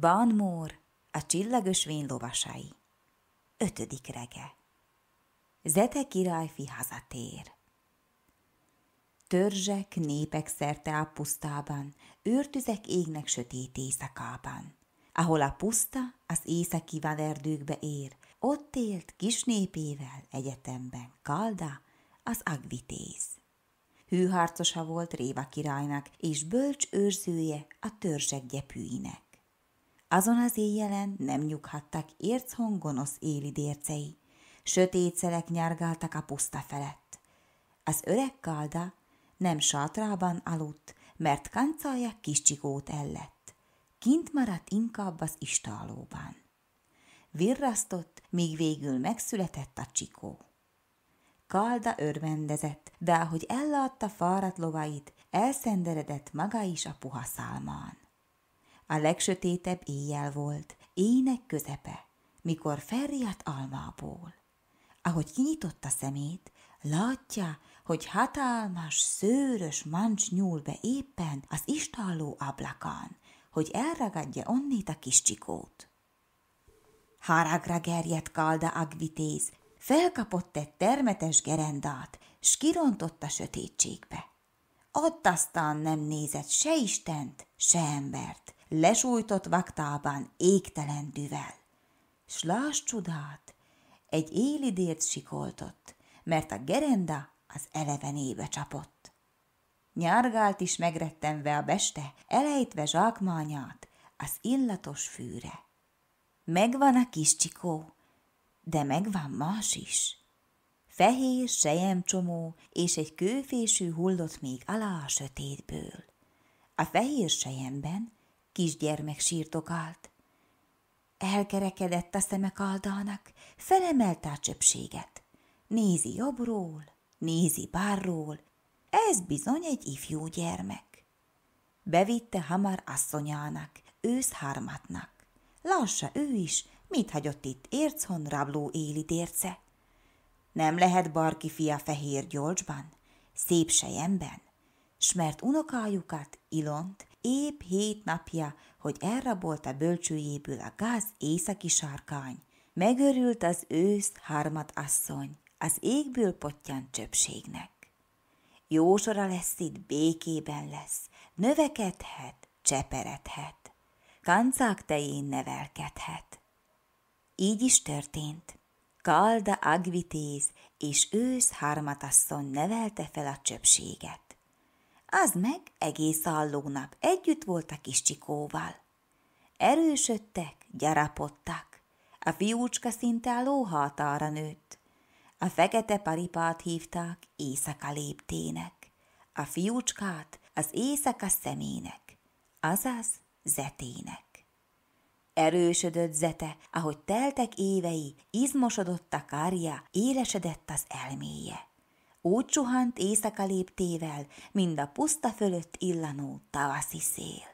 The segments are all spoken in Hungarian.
Banmór, a csillagösvény lovasai. Ötödik rege. Zete királyfi hazatér. Törzsek, népek szerte a pusztában, őrtüzek égnek sötét éjszakában. Ahol a puszta az északi vaderdőkbe ér, ott élt kis népével egyetemben Kalda, az agvitéz. Hűharcosa volt Réva királynak, és bölcs őrzője a törzsek gyepűinek. Azon az éjjelen nem nyughattak érchon gonosz éli dércei. Sötét szelek nyargáltak a puszta felett. Az öreg kalda nem sátrában aludt, mert kancalja kis csikót ellett. Kint maradt inkább az istálóban. Virrasztott, míg végül megszületett a csikó. Kalda örvendezett, de ahogy ellátta fáradt lovait, elszenderedett maga is a puha szálmán. A legsötétebb éjjel volt, ének közepe, mikor felriadt almából. Ahogy kinyitotta szemét, látja, hogy hatalmas, szőrös mancs nyúl be éppen az istalló ablakán, hogy elragadja onnét a kis csikót. Haragra gerjedt Kalda Agvitéz, felkapott egy termetes gerendát, s kirontott a sötétségbe. Ott aztán nem nézett se Istent, se embert, lesújtott vaktában égtelen düvel. S láss csodát, egy élidért sikoltott, mert a gerenda az elevenébe csapott. Nyárgált is megrettenve a beste, elejtve zsákmányát az illatos fűre. Megvan a kis csikó, de megvan más is. Fehér sejemcsomó és egy kőfésű hullott még alá a sötétből. A fehér sejemben kisgyermek sírtogált. Elkerekedett a szeme aldalnak, felemelte a csöpséget. Nézi jobbról, nézi bárról, ez bizony egy ifjú gyermek. Bevitte Hamar asszonyának, ősz harmatnak. Lassa ő is, mit hagyott itt ércon rabló éli dérce. Nem lehet barki fia fehér gyolcsban, szép sejemben, s mert unokájukat, Ilont, épp hét napja, hogy a bölcsőjéből a gáz északi sarkány. Megörült az őszt harmad asszony, az égből pottyant csöpségnek. Jó sora lesz itt, békében lesz, növekedhet, cseperedhet, kancák tején nevelkedhet. Így is történt. Kalda Agvitéz és ősz harmatasszon nevelte fel a csöpséget. Az meg egész allónap együtt volt a kis csikóval. Erősödtek, gyarapodtak. A fiúcska szinte a lóhalt nőtt. A fekete paripát hívták éjszaka léptének. A fiúcskát az éjszaka szemének, azaz zetének. Erősödött zete, ahogy teltek évei, izmosodott a kárja, élesedett az elméje úgy csuhant éjszaka léptével, mind a puszta fölött illanó tavaszi szél.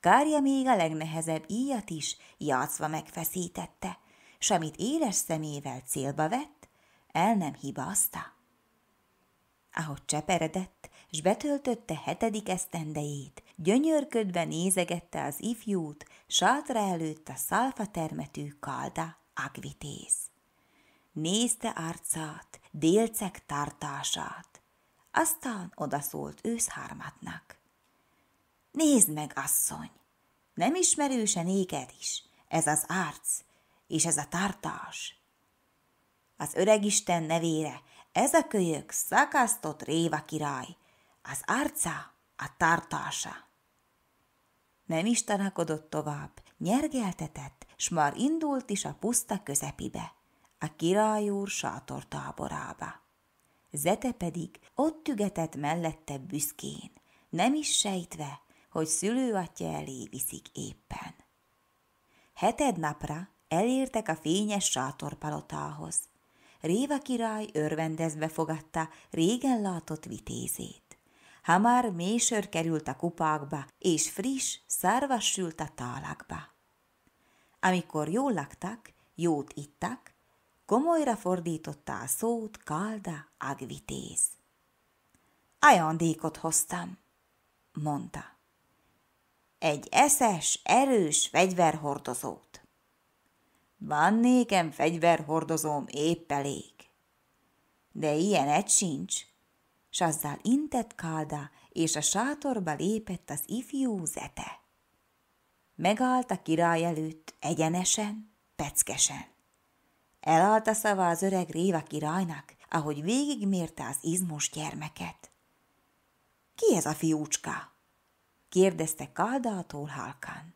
Kárja még a legnehezebb íjat is játszva megfeszítette, s amit éles szemével célba vett, el nem hibázta. Ahogy cseperedett, s betöltötte hetedik esztendejét, gyönyörködve nézegette az ifjút, sátra előtt a szalfa termetű kalda agvitész nézte arcát, délceg tartását. Aztán odaszólt ősz hármatnak. Nézd meg, asszony! Nem ismerőse néked is ez az arc és ez a tartás. Az öregisten nevére ez a kölyök szakasztott réva király, az arca a tartása. Nem is tanakodott tovább, nyergeltetett, s már indult is a puszta közepibe a király úr sátortáborába. Zete pedig ott ügetett mellette büszkén, nem is sejtve, hogy szülőatja elé viszik éppen. Heted napra elértek a fényes sátorpalotához. Réva király örvendezve fogadta régen látott vitézét. Hamar mélysör került a kupákba, és friss, szárvas sült a tálakba. Amikor jól laktak, jót ittak, komolyra fordította a szót Kalda Agvitéz. Ajándékot hoztam, mondta. Egy eszes, erős fegyverhordozót. Van nékem fegyverhordozóm épp elég. De ilyen egy sincs, s azzal intett Kalda, és a sátorba lépett az ifjú zete. Megállt a király előtt egyenesen, peckesen elalt a szava az öreg Réva királynak, ahogy végigmérte az izmos gyermeket. Ki ez a fiúcska? kérdezte Kalda a halkan.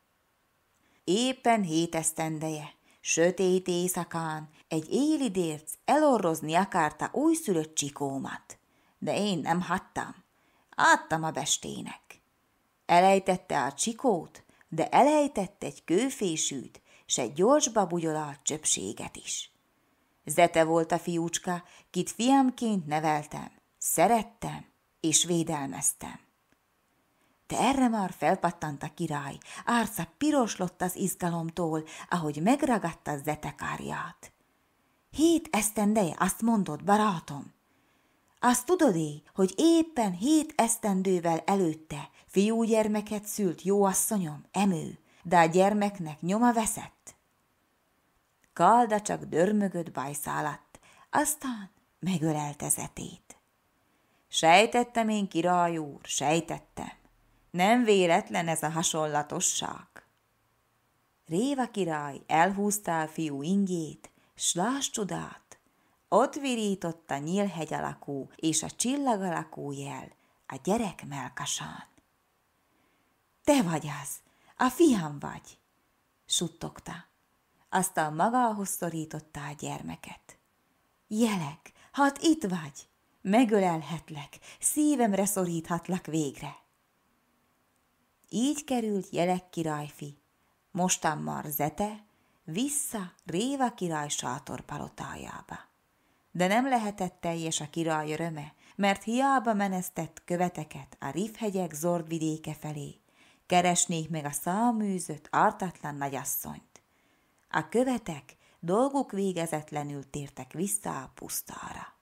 Éppen hét esztendeje, sötét éjszakán, egy éli délc elorrozni akarta újszülött csikómat, de én nem hattam. Adtam a bestének. Elejtette a csikót, de elejtette egy kőfésűt, s egy gyorsba bugyolált csöpséget is. Zete volt a fiúcska, kit fiamként neveltem, szerettem és védelmeztem. De erre már felpattant a király, árca piroslott az izgalomtól, ahogy megragadta Zete karját. Hét esztendeje, azt mondod, barátom. Azt tudod é, hogy éppen hét esztendővel előtte fiúgyermeket szült asszonyom, emő, de a gyermeknek nyoma veszett. Skalda csak dörmögött bajszálat, aztán megölelte zetét. Sejtettem én, király úr, sejtettem. Nem véletlen ez a hasonlatosság. Réva király elhúzta a fiú ingét, s láss csodát! Ott virított a nyílhegy alakú és a csillag alakú jel a gyerek melkasán. Te vagy az, a fiam vagy, suttogta aztán magához szorította a gyermeket. Jelek, hát itt vagy! Megölelhetlek, szívemre szoríthatlak végre! Így került Jelek királyfi, mostan Marzete, vissza Réva király sátorpalotájába. De nem lehetett teljes a király öröme, mert hiába menesztett követeket a Rifhegyek zord vidéke felé, keresnék meg a száműzött, ártatlan nagyasszonyt. A követek dolguk végezetlenül tértek vissza a pusztára.